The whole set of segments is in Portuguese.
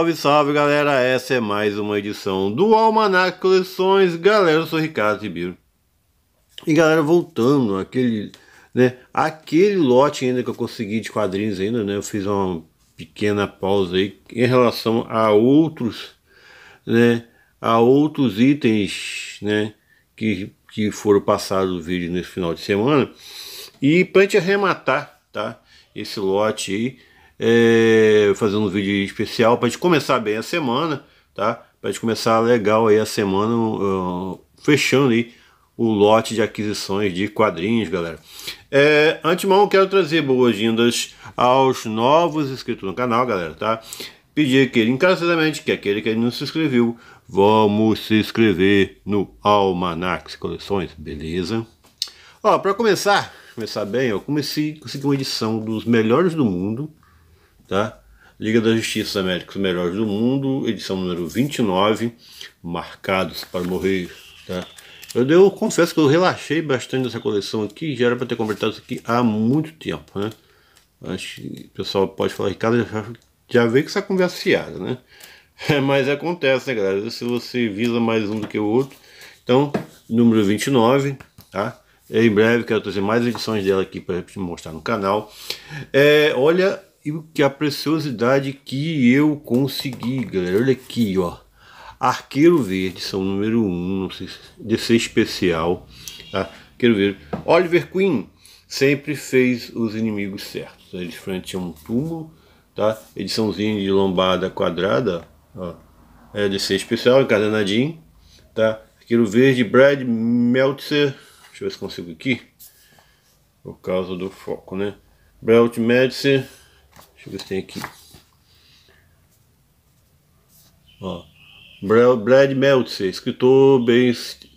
Salve, salve galera! Essa é mais uma edição do Almanac Coleções. Galera, eu sou Ricardo Ribeiro. E galera, voltando aquele, né, aquele lote ainda que eu consegui de quadrinhos ainda, né? Eu fiz uma pequena pausa aí em relação a outros, né, a outros itens, né, que que foram passados o vídeo nesse final de semana. E para gente arrematar, tá? Esse lote aí, é, fazendo um vídeo especial para gente começar bem a semana, tá? Para gente começar legal aí a semana, uh, fechando aí o lote de aquisições de quadrinhos, galera. É, antemão, quero trazer boas-vindas aos novos inscritos no canal, galera, tá? Pedir que encarecidamente que aquele que não se inscreveu, vamos se inscrever no Almanac Coleções, beleza? Ó, para começar, começar bem, eu comecei, consegui uma edição dos melhores do mundo, tá? Liga da Justiça Médicos Melhores do Mundo, edição número 29, marcados para morrer, tá? Eu, eu confesso que eu relaxei bastante nessa coleção aqui, já era para ter completado isso aqui há muito tempo, né? Acho que o pessoal pode falar, Ricardo, já, já veio com essa conversa fiada, né? Mas acontece, né, galera? Se você visa mais um do que o outro. Então, número 29, tá? Em breve quero trazer mais edições dela aqui para mostrar no canal. É, olha e que a preciosidade que eu consegui, galera. Olha aqui, ó. Arqueiro Verde, são número 1, um, não sei se, DC especial. Tá? Arqueiro Verde. Oliver Queen sempre fez os inimigos certos. Ele de frente é um túmulo, tá? Ediçãozinha de lombada quadrada, ó. É DC especial, encadernadinho, tá? Arqueiro Verde, Brad Meltzer. Deixa eu ver se consigo aqui. Por causa do foco, né? Brad Meltzer Deixa eu ver se tem aqui. Ó. Brad Meltzer, escritor bem,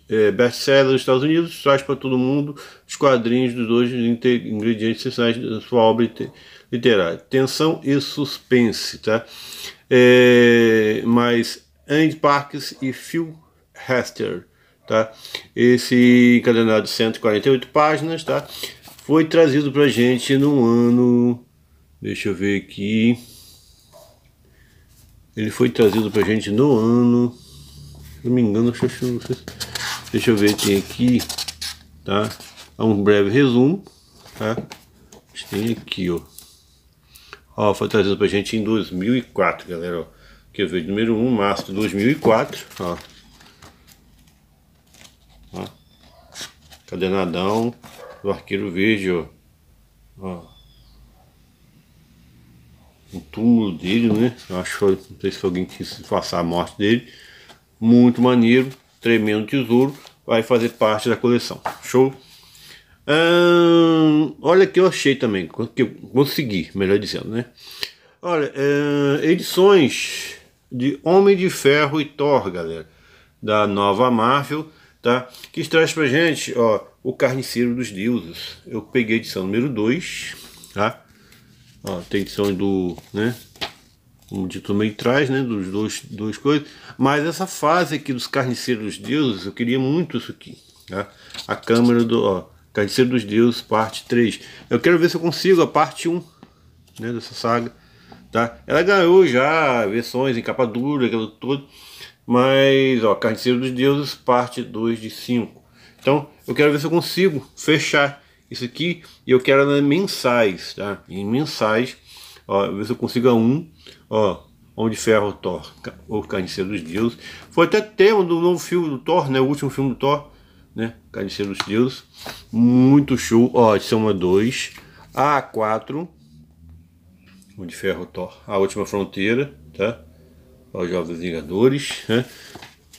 é, best-seller nos Estados Unidos, traz para todo mundo os quadrinhos dos dois ingredientes essenciais da sua obra literária: tensão e suspense. Tá? É, mas Andy Parks e Phil Hester. Tá? Esse encadenado de 148 páginas tá? foi trazido para gente no ano Deixa eu ver aqui. Ele foi trazido pra gente no ano. Se não me engano, deixa eu ver, tem é aqui, tá? um breve resumo, tá? Tem aqui, ó. Ó, foi trazido pra gente em 2004, galera, ó. Aqui eu vejo número 1, março de 2004, ó. ó. Cadenadão do arqueiro verde, ó. ó o túmulo dele, né? Eu acho que não sei se alguém quis passar a morte dele. Muito maneiro, tremendo tesouro, vai fazer parte da coleção. Show? Hum, olha que eu achei também, que eu consegui, melhor dizendo, né? Olha, é, edições de Homem de Ferro e Thor, galera, da nova Marvel, tá? Que traz pra gente, ó, o Carniceiro dos Deuses. Eu peguei a edição número 2, tá? Ó, tensão do, né? Como dito meio trás, né? Dos dois, duas coisas. Mas essa fase aqui dos carniceiros deuses, eu queria muito isso aqui, tá? A câmera do, ó, Carniceiro dos Deuses, parte 3. Eu quero ver se eu consigo a parte 1, né? Dessa saga, tá? Ela ganhou já versões em capa dura, aquilo todo. Mas, ó, Carniceiro dos Deuses, parte 2 de 5. Então, eu quero ver se eu consigo fechar isso aqui eu quero né, mensais, tá? Em mensais, ó, ver se eu consigo a um, ó, onde ferro Thor, o Carniceiro dos Deuses. Foi até tema do novo filme do Thor, né? O último filme do Thor, né? Carniceiro dos Deuses. Muito show, ó, edição 2, é A4, onde ferro Thor, A Última Fronteira, tá? Ó, Jovens Vingadores, né?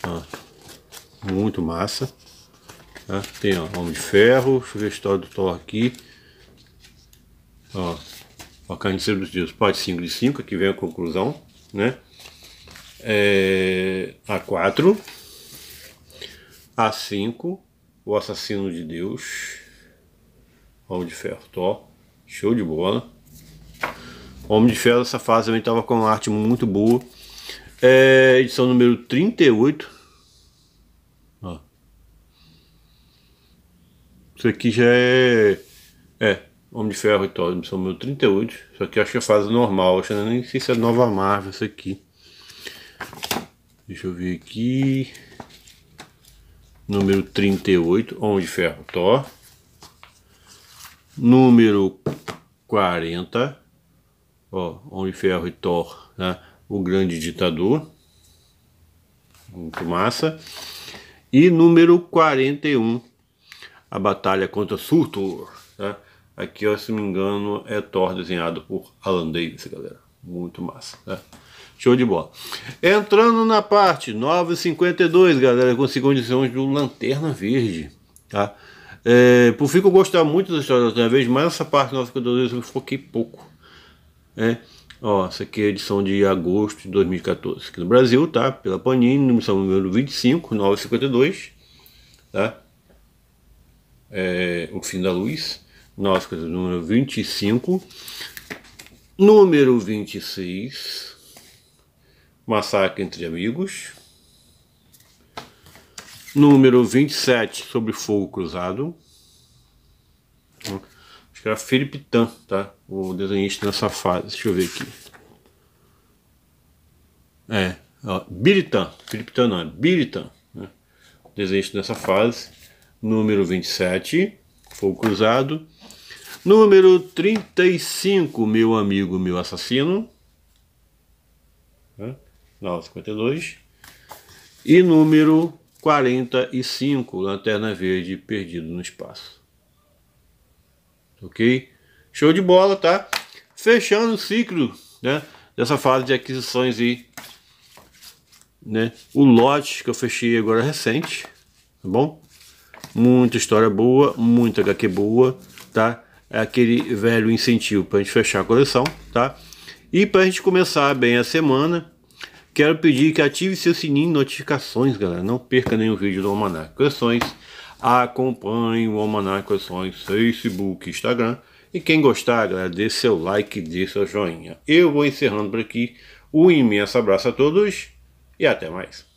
Ó, muito massa. Tá? Tem ó, Homem de Ferro, deixa eu ver a história do Thor aqui. Ó, a Carniceiro dos Deuses, parte 5 de 5, que vem a conclusão, né? É, a 4, a 5, o Assassino de Deus, Homem de Ferro, Thor, show de bola. Homem de Ferro, essa fase também estava com uma arte muito boa. É, edição número 38, Isso aqui já é. É, Homem de Ferro e Thor, são número 38. Isso aqui acho que é fase normal. Acho que nem sei se é nova Marvel isso aqui. Deixa eu ver aqui. Número 38, Homem de Ferro Thor. Número 40, ó, Homem de Ferro e Thor, né? O Grande Ditador. Muito massa. E número 41, a batalha contra Surtur. Né? Aqui, ó, se não me engano, é Thor desenhado por Alan Davis, galera. Muito massa, né? Show de bola. Entrando na parte 9,52, galera, com segunda edição de Lanterna Verde, tá? É, por fim, eu gostar muito da história da outra vez, mas essa parte 9,52 eu foquei pouco, É. Ó, essa aqui é a edição de agosto de 2014, aqui no Brasil, tá? Pela Panini, número 25, 9,52, tá? é, O Fim da Luz, Nosca número 25. Número 26, Massacre entre Amigos. Número 27, Sobre Fogo Cruzado. Acho que era Felipe Tan, tá? O desenhista nessa fase. Deixa eu ver aqui. É, ó, Biritan. Felipe Tan não, é Biritan. Né? Desenhista nessa fase número 27, fogo cruzado. Número 35, meu amigo, meu assassino. Não, 52. E número 45, Lanterna Verde, perdido no espaço. Ok? Show de bola, tá? Fechando o ciclo, né? Dessa fase de aquisições e né? O lote que eu fechei agora recente, tá bom? Muita história boa, muita HQ boa, tá? É aquele velho incentivo para a gente fechar a coleção, tá? E para a gente começar bem a semana, quero pedir que ative seu sininho de notificações, galera. Não perca nenhum vídeo do Almanac Coleções. Acompanhe o Almanac Coleções, Facebook, Instagram. E quem gostar, galera, dê seu like, dê seu joinha. Eu vou encerrando por aqui. Um imenso abraço a todos e até mais.